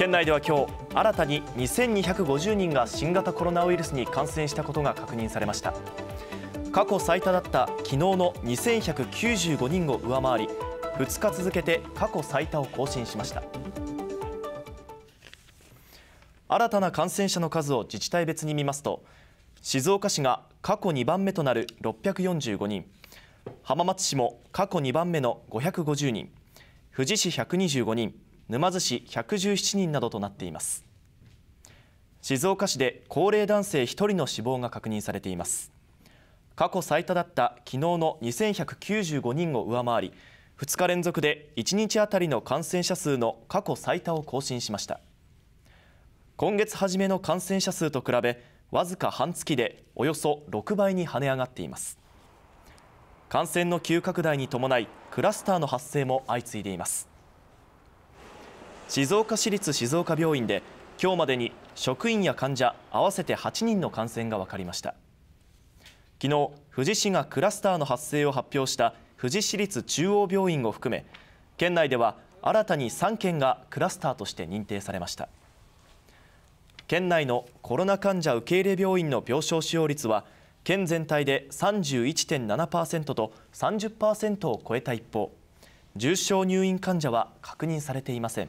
県内では今日新たに2250人が新型コロナウイルスに感染したことが確認されました過去最多だった昨日の2195人を上回り2日続けて過去最多を更新しました新たな感染者の数を自治体別に見ますと静岡市が過去2番目となる645人浜松市も過去2番目の550人富士市125人沼津市117人などとなっています静岡市で高齢男性1人の死亡が確認されています過去最多だった昨日の2195人を上回り2日連続で1日あたりの感染者数の過去最多を更新しました今月初めの感染者数と比べわずか半月でおよそ6倍に跳ね上がっています感染の急拡大に伴いクラスターの発生も相次いでいます静岡市立静岡病院で今日までに職員や患者合わせて8人の感染が分かりました昨日富士市がクラスターの発生を発表した富士市立中央病院を含め県内では新たに3件がクラスターとして認定されました県内のコロナ患者受け入れ病院の病床使用率は県全体で31.7%と30%を超えた一方重症入院患者は確認されていません